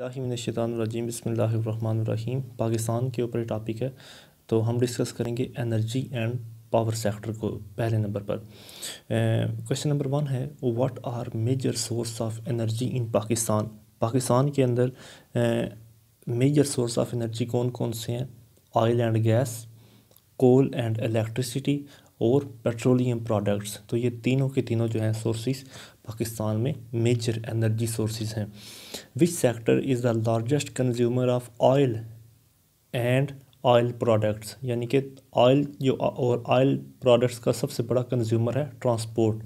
रजीम बसमीम पाकिस्तान के ऊपर टॉपिक है तो हम डिस्कस करेंगे एनर्जी एंड पावर सेक्टर को पहले नंबर पर क्वेश्चन नंबर वन है what are major source of energy in Pakistan Pakistan के अंदर मेजर सोर्स ऑफ एनर्जी कौन कौन से हैं oil and gas coal and electricity और पेट्रोलियम प्रोडक्ट्स तो ये तीनों के तीनों जो हैं सोर्सेज पाकिस्तान में मेजर एनर्जी सोर्सेज हैं which sector is the largest consumer of oil and oil products यानी कि ऑयल जो और ऑयल प्रोडक्ट्स का सबसे बड़ा कंज्यूमर है ट्रांसपोर्ट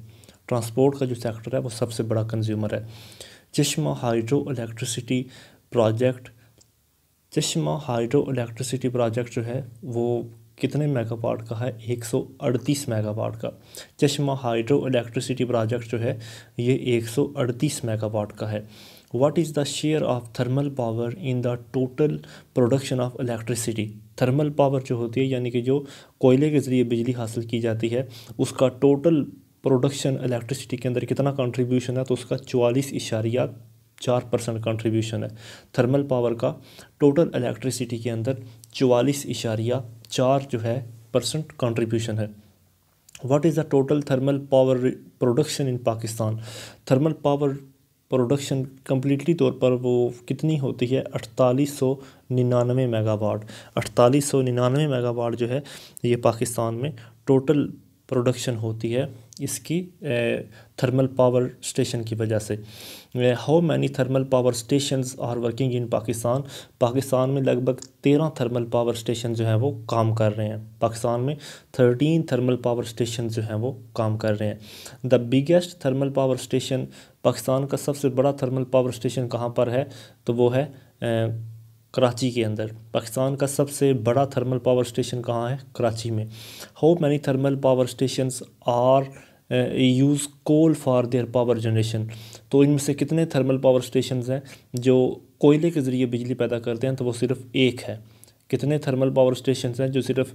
ट्रांसपोर्ट का जो सेक्टर है वो सबसे बड़ा कंज्यूमर है Chashma hydroelectricity project Chashma hydroelectricity project जो है वो कितने मेगावाट का है 138 मेगावाट का चश्मा हाइड्रो इलेक्ट्रिसिटी प्रोजेक्ट जो है ये 138 मेगावाट का है what is the share of thermal power in the total production of electricity thermal power जो होती है यानी कि जो कोयले के ज़रिए बिजली हासिल की जाती है उसका टोटल प्रोडक्शन इलेक्ट्रिसिटी के अंदर कितना कंट्रीब्यूशन है तो उसका चवालीस इशारिया चार परसेंट कंट्रीब्यूशन है थर्मल पावर का टोटल इलेक्ट्रिसिटी के अंदर चवालीस इशारिया चार जो है परसेंट कंट्रीब्यूशन है what is the total thermal power production in Pakistan thermal power production completely तौर पर वो कितनी होती है अड़तालीस सौ निन्यानवे मेगावाट अड़तालीस सौ निन्यानवे मेगावाट जो है ये पाकिस्तान में टोटल प्रोडक्शन होती है इसकी थर्मल पावर स्टेशन की वजह से how many thermal power station are working in Pakistan Pakistan में लगभग तेरह थर्मल पावर स्टेशन जो हैं वो काम कर रहे हैं पाकिस्तान में थर्टीन थर्मल पावर स्टेशन जो हैं वो काम कर रहे हैं the biggest thermal power station Pakistan का सबसे बड़ा थर्मल पावर स्टेशन कहाँ पर है तो वो है कराची के अंदर पाकिस्तान का सबसे बड़ा थर्मल पावर स्टेशन कहाँ है कराची में how many thermal power station are use coal for their power generation तो इनमें से कितने थर्मल पावर स्टेशन हैं जो कोयले के ज़रिए बिजली पैदा करते हैं तो वो सिर्फ़ एक है कितने थर्मल पावर स्टेशन हैं जो सिर्फ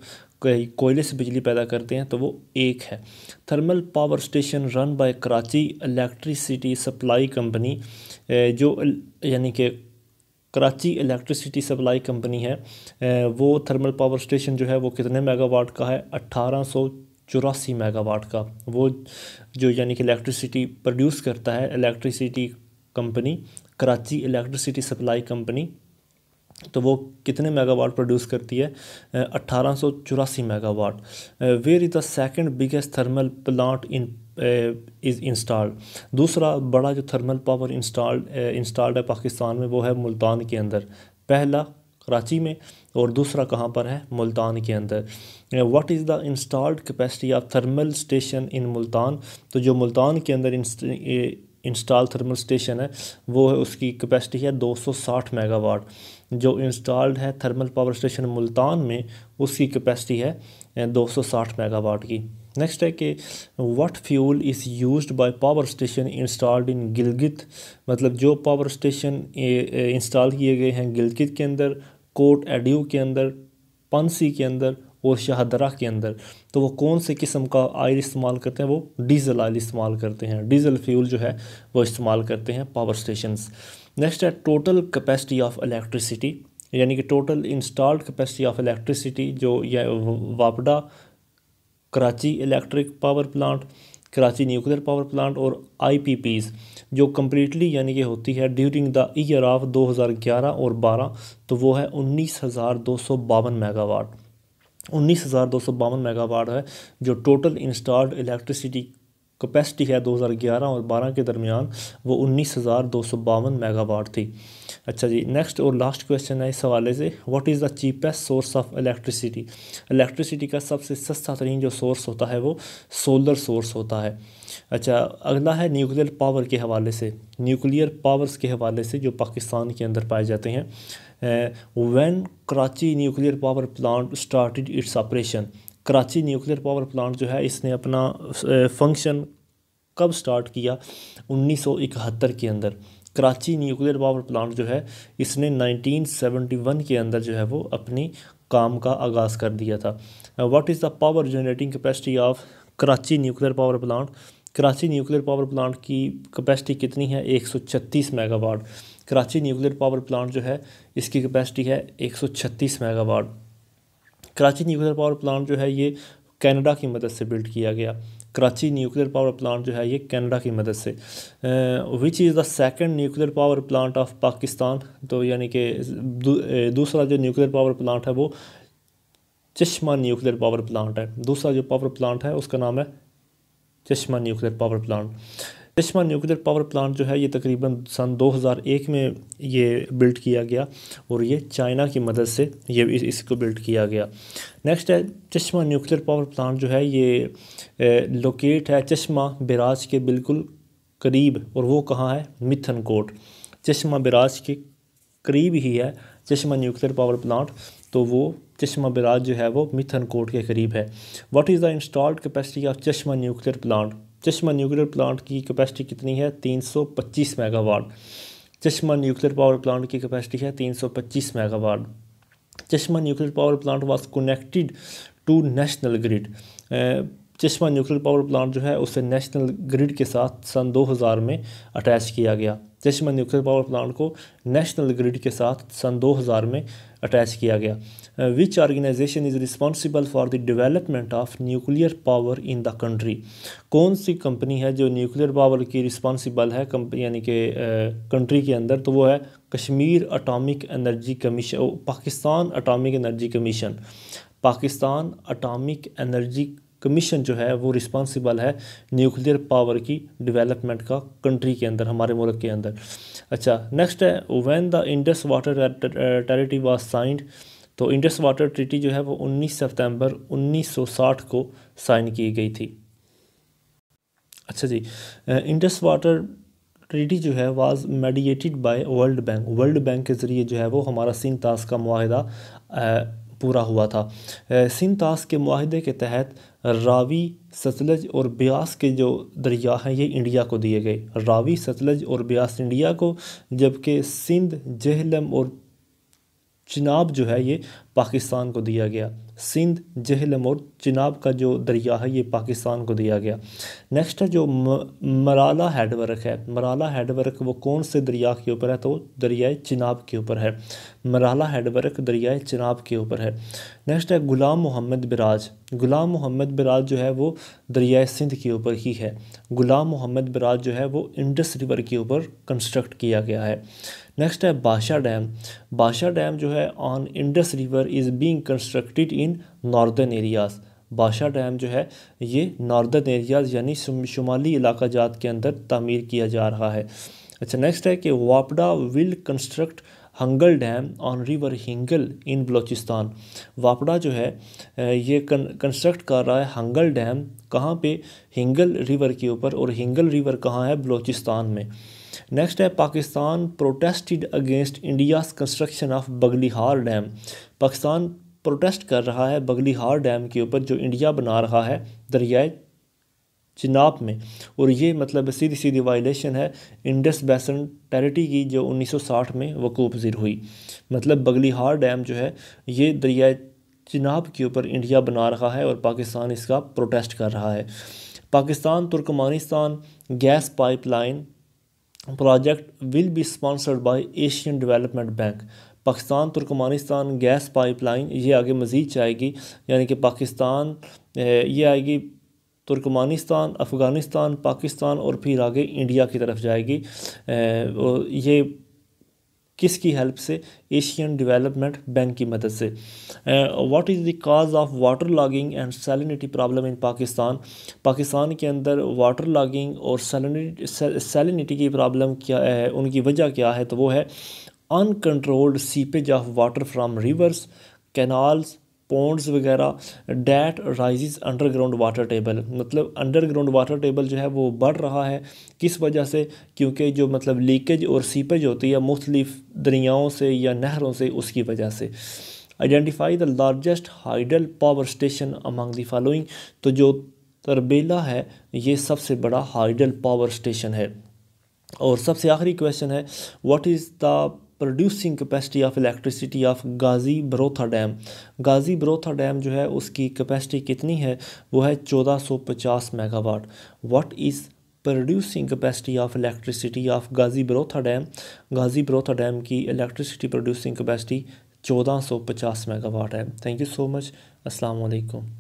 कोयले से बिजली पैदा करते हैं तो वो एक है thermal power station run by Karachi electricity supply company जो यानी कि कराची इलेक्ट्रिसिटी सप्लाई कंपनी है वो थर्मल पावर स्टेशन जो है वो कितने मेगावाट का है अट्ठारह सौ चौरासी मेगावाट का वो जो यानी कि इलेक्ट्रिसिटी प्रोड्यूस करता है electricity company Karachi electricity supply company तो वो कितने मेगावाट प्रोड्यूस करती है अट्ठारह सौ चौरासी megawatt where is the second biggest thermal plant in is installed दूसरा बड़ा जो थर्मल पावर इंस्टॉल्ड इंस्टॉल्ड है पाकिस्तान में वो है मुल्तान के अंदर पहला कराची में और दूसरा कहाँ पर है मुल्तान के अंदर what is the installed capacity of thermal station in Multan तो जो मुल्तान के अंदर इंस्टॉल थर्मल स्टेशन है वो है उसकी कैपेसिटी है 260 मेगावाट जो इंस्टॉल्ड है थर्मल पावर स्टेशन मुल्तान में उसकी कैपेसिटी है 260 मेगावाट की नेक्स्ट है कि what fuel is used by power station installed in Gilgit मतलब जो पावर स्टेशन इंस्टॉल किए गए हैं गिलगित के अंदर कोट एड्यू के अंदर पंसी के अंदर और शाहदरा के अंदर तो वो कौन से किस्म का आयल इस्तेमाल करते हैं वो डीजल आयल इस्तेमाल करते हैं डीजल फ्यूल जो है वो इस्तेमाल करते हैं पावर स्टेशन नेक्स्ट है टोटल कैपेसिटी ऑफ इलेक्ट्रिसिटी यानी कि total installed capacity of electricity जो या वापडा Karachi electric power plant Karachi nuclear power plant और आईपीपीज जो कम्प्लीटली यानी कि होती है ड्यूरिंग द ईयर ऑफ 2011 और 12 तो वो है उन्नीस हज़ार दो सौ बावन मेगावाट उन्नीस हज़ार दो सौ बावन मेगावाट है जो टोटल इंस्टॉल्ड इलेक्ट्रिसिटी कैपेसिटी है 2011 और 12 के दरमियान वो उन्नीस हज़ार दो सौ बावन मेगावाट थी अच्छा जी नेक्स्ट और लास्ट क्वेश्चन है इस हवाले से what is the cheapest source of electricity electricity का सबसे सस्ता तरीन जो सोर्स होता है वो सोलर सोर्स होता है अच्छा अगला है न्यूक्लियर पावर के हवाले से न्यूक्लियर पावर्स के हवाले से जो पाकिस्तान के अंदर पाए जाते हैं when Karachi nuclear power plant started its operation Karachi nuclear power plant जो है इसने अपना फंक्शन कब स्टार्ट किया 1971 के अंदर कराची न्यूक्लियर पावर प्लांट जो है इसने 1971 के अंदर जो है वो अपनी काम का आगाज़ कर दिया था what is the power generating capacity of Karachi nuclear power plant Karachi nuclear power plant की कैपेसिटी कितनी है 136 megawatt Karachi nuclear power plant जो है इसकी कैपेसिटी है 136 megawatt Karachi nuclear power plant जो है ये कनाडा की मदद से बिल्ड किया गया कराची न्यूक्लियर पावर प्लांट जो है ये कनाडा की मदद से which is the second nuclear power plant of Pakistan तो यानी कि दूसरा जो न्यूक्लियर पावर प्लांट है वो चश्मा न्यूक्लियर पावर प्लांट है दूसरा जो पावर प्लांट है उसका नाम है चश्मा न्यूक्लियर पावर प्लांट करिश्मा न्यूक्लियर पावर प्लांट जो है ये तकरीबन सन 2001 में ये बिल्ट किया गया और ये चाइना की मदद से ये इस, इसको बिल्ट किया गया नेक्स्ट है चश्मा न्यूक्लियर पावर प्लांट जो है ये लोकेट है चश्मा बिराज के बिल्कुल करीब और वो कहाँ है मिथन कोट चश्मा बिराज के करीब ही है चश्मा न्यूक्लियर पावर प्लांट तो वो चश्मा बिराज जो है वो मिथन कोट के करीब है what is the installed capacity of Chashma nuclear plant Chashma nuclear plant की कैपेसिटी कितनी है 325 megawatt Chashma nuclear power plant की कैपेसिटी है 325 megawatt Chashma nuclear power plant was connected to national grid Chashma nuclear power plant जो है उसे नेशनल ग्रिड के साथ सन 2000 में अटैच किया गया चश्मा न्यूक्लियर पावर प्लांट को नेशनल ग्रिड के साथ सन 2000 में अटैच किया गया uh, which organization is responsible for the development of nuclear power in the country कौन सी कंपनी है जो न्यूक्लियर पावर की रिस्पॉन्सिबल है यानी कि कंट्री uh, के अंदर तो वो है Kashmir atomic energy commission Pakistan atomic energy commission Pakistan atomic energy commission जो है वो रिस्पॉन्सिबल है न्यूक्लियर पावर की डेवलपमेंट का कंट्री के अंदर हमारे मुल्क के अंदर अच्छा नेक्स्ट है when the Indus water treaty was signed तो इंडस वाटर ट्रीटी जो है वो 19 सितंबर 1960 को साइन की गई थी अच्छा जी इंडस वाटर ट्रीटी जो है was mediated by world bank world bank के ज़रिए जो है वो हमारा सिंह ताश का माहदा पूरा हुआ था सिंध ताश के माहदे के तहत रावी सतलज और ब्यास के जो दरिया हैं ये इंडिया को दिए गए रावी सतलज और ब्यास इंडिया को जबकि सिंध जहलम और चुनाव जो है ये पाकिस्तान को दिया गया सिंध जहलम और चिनाब का जो दरिया है ये पाकिस्तान को दिया गया नेक्स्ट है जो मराला हेडवर्क है मराला हेडवर्क वो कौन से दरिया के ऊपर है तो दरियाए चिनाब के ऊपर है मराला हेडवर्क दरियाए चिनाब के ऊपर है नेक्स्ट है गुलाम मोहम्मद बिराज गुलाम मोहम्मद बिराज जो है वो दरियाए सिंध के ऊपर ही है गुलाम मोहम्मद बिराज जो है वो इंडस रिवर के ऊपर कंस्ट्रक्ट किया गया है नेक्स्ट है बादशाह डैम बादशाह डैम जो है on Indus river river is being constructed in northern areas बादशाह डैम जो है ये नॉर्दर्न एरियाज़ यानी शुमाली इलाका जात के अंदर तमीर किया जा रहा है अच्छा नेक्स्ट है कि वापडा will construct Hangal dam on river हिंगल इन बलूचिस्तान वापड़ा जो है ये कंस्ट्रक्ट कर रहा है हंगल डैम कहाँ पे हिंगल रिवर के ऊपर और हिंगल रिवर कहाँ है बलूचिस्तान में नेक्स्ट है Pakistan protested against India construction of Baglihar dam Pakistan protest कर रहा है बगलीहार डैम के ऊपर जो इंडिया बना रहा है दरियाए चिनाब में और ये मतलब सीधी सीधी वायलेशन है इंडस बेसन टेरिटी की जो 1960 में वकूफ़ पजीर हुई मतलब बगलीहार डैम जो है ये दरियाए चिनाब के ऊपर इंडिया बना रहा है और पाकिस्तान इसका प्रोटेस्ट कर रहा है Pakistan Turkmenistan gas pipeline project will be sponsored by Asian development bank Pakistan Turkmenistan gas pipeline ये आगे मज़ीद चाहेगी यानी कि पाकिस्तान ये आएगी तुर्कमानिस्तान अफ़गानिस्तान पाकिस्तान और फिर आगे इंडिया की तरफ जाएगी ये किसकी हेल्प से एशियन डेवलपमेंट बैंक की मदद से what is the cause of water logging and salinity problem in Pakistan Pakistan के अंदर वाटर लॉगिंग और सेलिनिटी की प्रॉब्लम क्या है uh, उनकी वजह क्या है तो वो है uncontrolled seepage of water from rivers canals ponds वगैरह that rise underground water table मतलब अंडरग्राउंड वाटर टेबल जो है वो बढ़ रहा है किस वजह से क्योंकि जो मतलब लीकेज और सीपेज होती है मुख्तलिफ दरियाओं से या नहरों से उसकी वजह से identify the largest hydel power station among the following तो जो तरबेला है ये सबसे बड़ा हाइडल पावर स्टेशन है और सबसे आखिरी क्वेश्चन है what is the producing capacity of electricity of Ghazi Barotha dam Ghazi Barotha dam जो है उसकी कैपेसिटी कितनी है वो है 1450 megawatt what is producing capacity of electricity of Ghazi Barotha dam Ghazi Barotha dam की इलेक्ट्रिसिटी प्रोड्यूसिंग कैपेसिटी 1450 मेगावाट है थैंक यू सो मच अस्सलाम वालेकुम